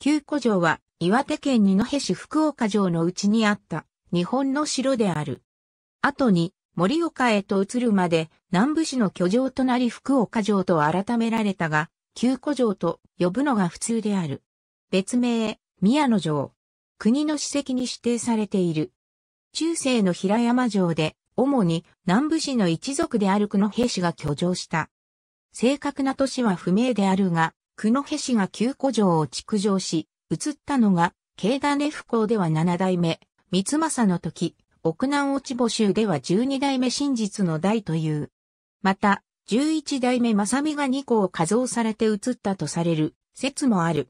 旧古城は岩手県二戸市福岡城のうちにあった日本の城である。後に森岡へと移るまで南部市の居城となり福岡城と改められたが、旧古城と呼ぶのが普通である。別名、宮野城。国の史跡に指定されている。中世の平山城で、主に南部市の一族である区の兵士が居城した。正確な都市は不明であるが、久野辺市が旧古城を築城し、移ったのが、慶田根府校では七代目、三政の時、奥南落ち募州では十二代目真実の代という。また、十一代目正美が二校加増されて移ったとされる説もある。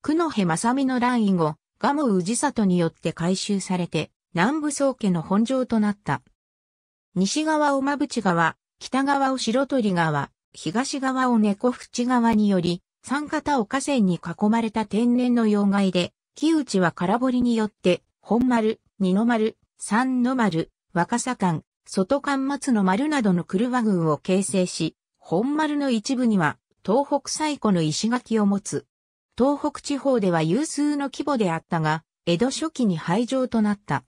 久野辺正美の乱以後、蒲生氏里によって改修されて、南部宗家の本城となった。西側を馬淵川、北側を白鳥川、東側を猫淵川により、三方を河川に囲まれた天然の要害で、木内は空堀によって、本丸、二の丸、三の丸、若狭間、外間松の丸などの車群を形成し、本丸の一部には、東北最古の石垣を持つ。東北地方では有数の規模であったが、江戸初期に廃城となった。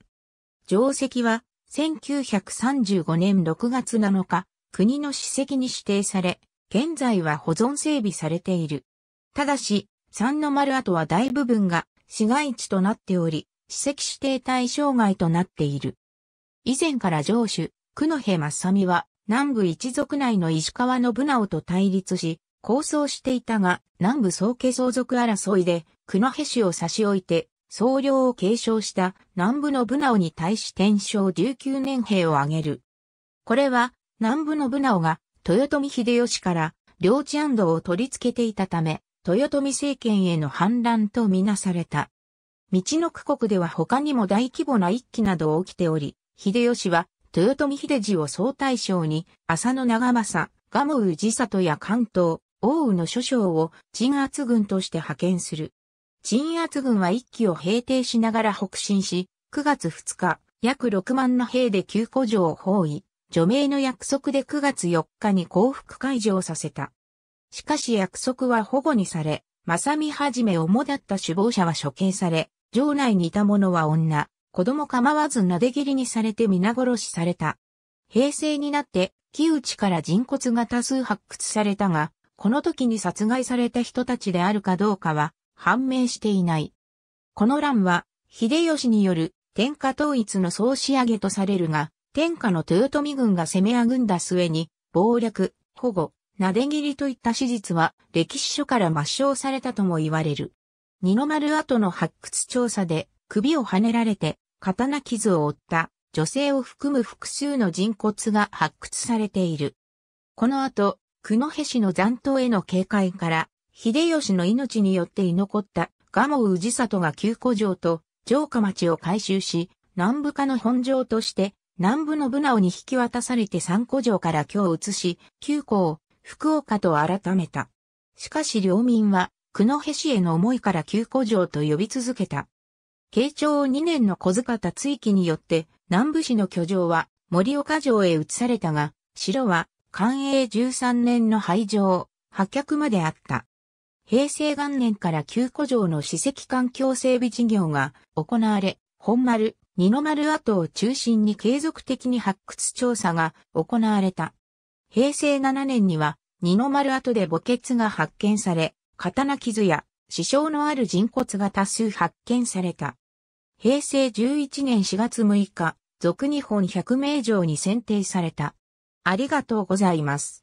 城石は、1935年6月7日、国の史跡に指定され、現在は保存整備されている。ただし、三の丸跡は大部分が市街地となっており、史跡指定対象外となっている。以前から城主、久野平正美は、南部一族内の石川信直と対立し、構想していたが、南部総家相続争いで、久野平氏を差し置いて、総領を継承した南部の信直に対し天正19年兵を挙げる。これは、南部の信直が豊臣秀吉から領地安堵を取り付けていたため、豊臣政権への反乱とみなされた。道の区国では他にも大規模な一揆など起きており、秀吉は豊臣秀次を総大将に、浅野長政、賀生氏里や関東、大宇の諸将を鎮圧軍として派遣する。鎮圧軍は一揆を平定しながら北進し、9月2日、約6万の兵で旧古城を包囲、除名の約束で9月4日に降伏解除をさせた。しかし約束は保護にされ、正美はじめ主だった首謀者は処刑され、城内にいた者は女、子供構わず撫で切りにされて皆殺しされた。平成になって、木内から人骨が多数発掘されたが、この時に殺害された人たちであるかどうかは判明していない。この乱は、秀吉による天下統一の総仕上げとされるが、天下の豊臣軍が攻めあぐんだ末に、暴略、保護、なで切りといった史実は歴史書から抹消されたとも言われる。二の丸跡の発掘調査で首をはねられて刀傷を負った女性を含む複数の人骨が発掘されている。この後、久野辺氏の残党への警戒から、秀吉の命によって居残った蒲生氏里が旧古城と城下町を改修し、南部下の本城として、南部のブナオに引き渡されて三古城から京を移し、旧古を福岡と改めた。しかし領民は、久野辺市への思いから旧古城と呼び続けた。慶長2年の小塚達之によって、南部市の居城は森岡城へ移されたが、城は寛永13年の廃城、破却まであった。平成元年から旧古城の史跡環境整備事業が行われ、本丸、二の丸跡を中心に継続的に発掘調査が行われた。平成7年には二の丸跡で墓穴が発見され、刀傷や死傷のある人骨が多数発見された。平成11年4月6日、俗日本百名城に選定された。ありがとうございます。